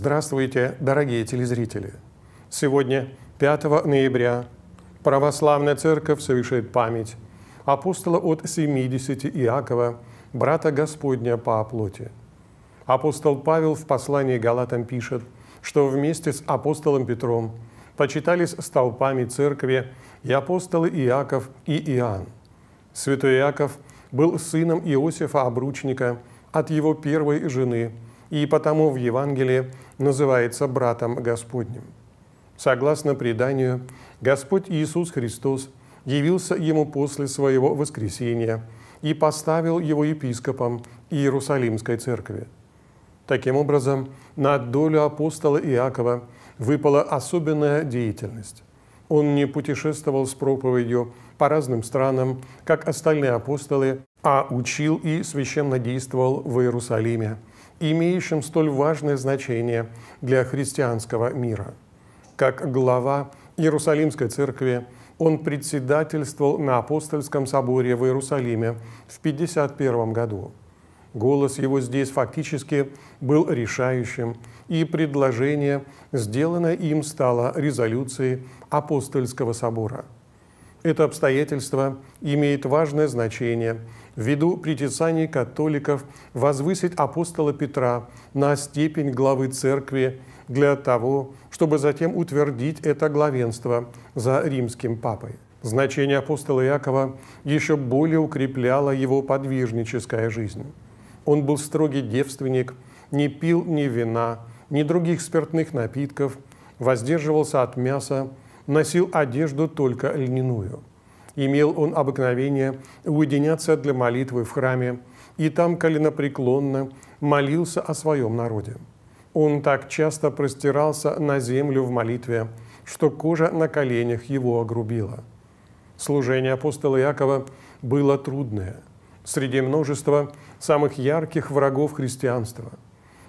Здравствуйте, дорогие телезрители! Сегодня, 5 ноября, Православная Церковь совершает память апостола от 70 Иакова, брата Господня по оплоти. Апостол Павел в послании Галатам пишет, что вместе с апостолом Петром почитались столпами церкви и апостолы Иаков и Иоанн. Святой Иаков был сыном Иосифа Обручника от его первой жены – и потому в Евангелии называется братом Господним. Согласно преданию, Господь Иисус Христос явился ему после своего воскресения и поставил его епископом Иерусалимской церкви. Таким образом, на долю апостола Иакова выпала особенная деятельность. Он не путешествовал с проповедью по разным странам, как остальные апостолы, а учил и священно действовал в Иерусалиме – имеющим столь важное значение для христианского мира. Как глава Иерусалимской церкви он председательствовал на апостольском соборе в Иерусалиме в 51 году. Голос его здесь фактически был решающим, и предложение, сделанное им, стало резолюцией апостольского собора – это обстоятельство имеет важное значение ввиду притязаний католиков возвысить апостола Петра на степень главы церкви для того, чтобы затем утвердить это главенство за римским папой. Значение апостола Иакова еще более укрепляло его подвижническая жизнь. Он был строгий девственник, не пил ни вина, ни других спиртных напитков, воздерживался от мяса, носил одежду только льняную. Имел он обыкновение уединяться для молитвы в храме, и там коленопреклонно молился о своем народе. Он так часто простирался на землю в молитве, что кожа на коленях его огрубила. Служение апостола Иакова было трудное, среди множества самых ярких врагов христианства.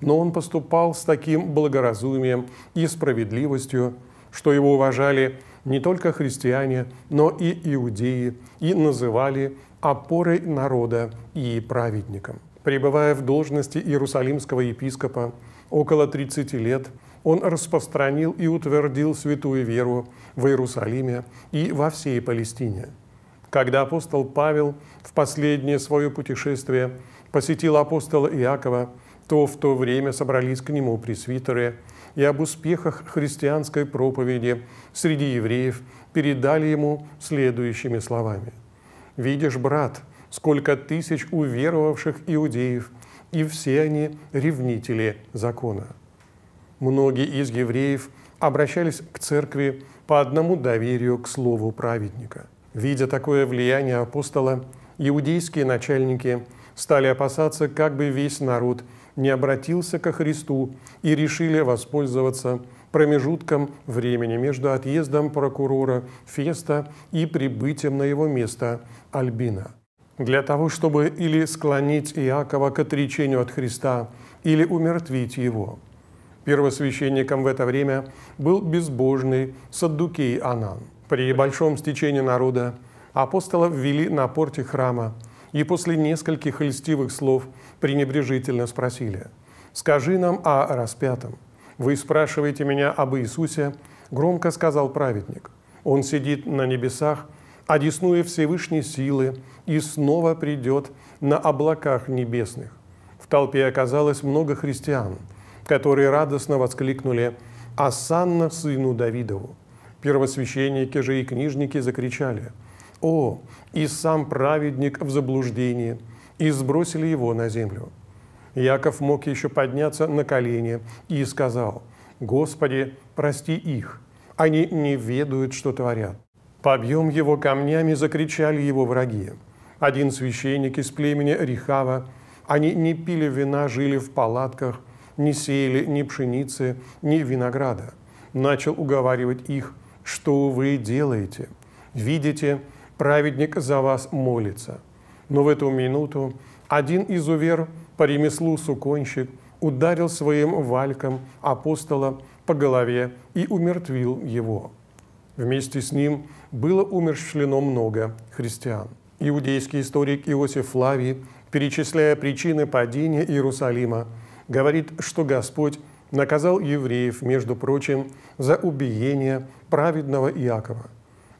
Но он поступал с таким благоразумием и справедливостью, что его уважали не только христиане, но и иудеи, и называли опорой народа и праведником. Пребывая в должности иерусалимского епископа около 30 лет, он распространил и утвердил святую веру в Иерусалиме и во всей Палестине. Когда апостол Павел в последнее свое путешествие посетил апостола Иакова – то в то время собрались к нему пресвитеры и об успехах христианской проповеди среди евреев передали ему следующими словами. «Видишь, брат, сколько тысяч уверовавших иудеев, и все они ревнители закона». Многие из евреев обращались к церкви по одному доверию к слову праведника. Видя такое влияние апостола, иудейские начальники – стали опасаться, как бы весь народ не обратился ко Христу и решили воспользоваться промежутком времени между отъездом прокурора Феста и прибытием на его место Альбина. Для того, чтобы или склонить Иакова к отречению от Христа, или умертвить его. Первосвященником в это время был безбожный Саддукей Анан. При большом стечении народа апостолов ввели на порте храма – и после нескольких льстивых слов пренебрежительно спросили, «Скажи нам о распятом». «Вы спрашиваете меня об Иисусе?» – громко сказал праведник. «Он сидит на небесах, одеснуя Всевышней силы, и снова придет на облаках небесных». В толпе оказалось много христиан, которые радостно воскликнули «Асанна сыну Давидову!». Первосвященники же и книжники закричали – о, и сам праведник в заблуждении, и сбросили его на землю». Яков мог еще подняться на колени и сказал, «Господи, прости их, они не ведают, что творят». Побьем его камнями, закричали его враги. Один священник из племени Рихава. Они не пили вина, жили в палатках, не сеяли ни пшеницы, ни винограда. Начал уговаривать их, что вы делаете? Видите, праведник за вас молится. Но в эту минуту один из увер по ремеслу суконщик ударил своим вальком апостола по голове и умертвил его. Вместе с ним было умерщвлено много христиан. Иудейский историк Иосиф Флавий, перечисляя причины падения Иерусалима, говорит, что Господь наказал евреев, между прочим, за убиение праведного Иакова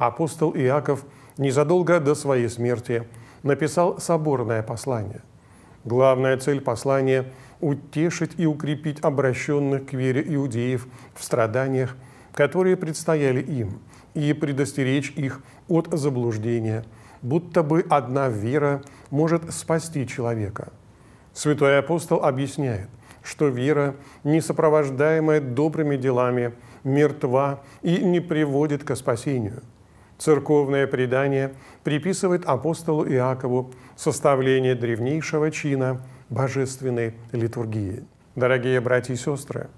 апостол Иаков незадолго до своей смерти написал соборное послание. Главная цель послания – утешить и укрепить обращенных к вере иудеев в страданиях, которые предстояли им, и предостеречь их от заблуждения, будто бы одна вера может спасти человека. Святой апостол объясняет, что вера, не сопровождаемая добрыми делами, мертва и не приводит к спасению – Церковное предание приписывает апостолу Иакову составление древнейшего чина божественной литургии. Дорогие братья и сестры,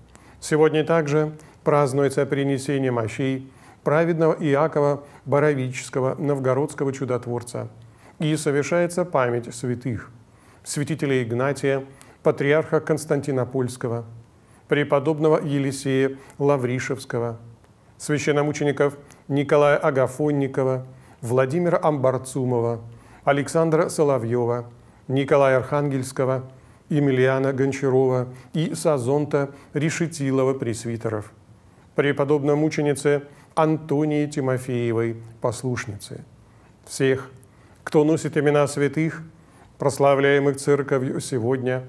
сегодня также празднуется принесение мощей праведного Иакова Боровического, новгородского чудотворца, и совершается память святых, святителя Игнатия, патриарха Константинопольского, преподобного Елисея Лавришевского, священномучеников Николая Агафонникова, Владимира Амбарцумова, Александра Соловьева, Николая Архангельского, Емельяна Гончарова и Сазонта Решетилова-Пресвитеров, преподобно мученице Антонии Тимофеевой, послушницы. Всех, кто носит имена святых, прославляемых церковью сегодня,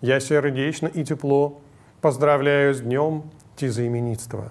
я сердечно и тепло поздравляю с днем тезаименитства.